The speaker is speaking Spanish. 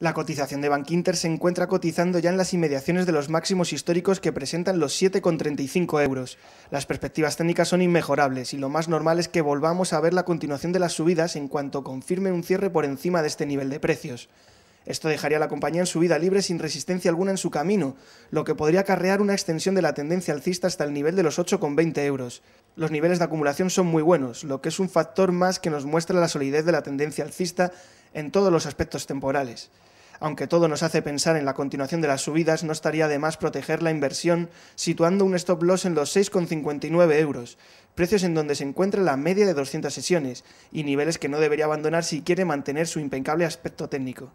La cotización de Inter se encuentra cotizando ya en las inmediaciones de los máximos históricos que presentan los 7,35 euros. Las perspectivas técnicas son inmejorables y lo más normal es que volvamos a ver la continuación de las subidas en cuanto confirme un cierre por encima de este nivel de precios. Esto dejaría a la compañía en subida libre sin resistencia alguna en su camino, lo que podría acarrear una extensión de la tendencia alcista hasta el nivel de los 8,20 euros. Los niveles de acumulación son muy buenos, lo que es un factor más que nos muestra la solidez de la tendencia alcista en todos los aspectos temporales. Aunque todo nos hace pensar en la continuación de las subidas, no estaría de más proteger la inversión situando un stop loss en los 6,59 euros, precios en donde se encuentra la media de 200 sesiones y niveles que no debería abandonar si quiere mantener su impecable aspecto técnico.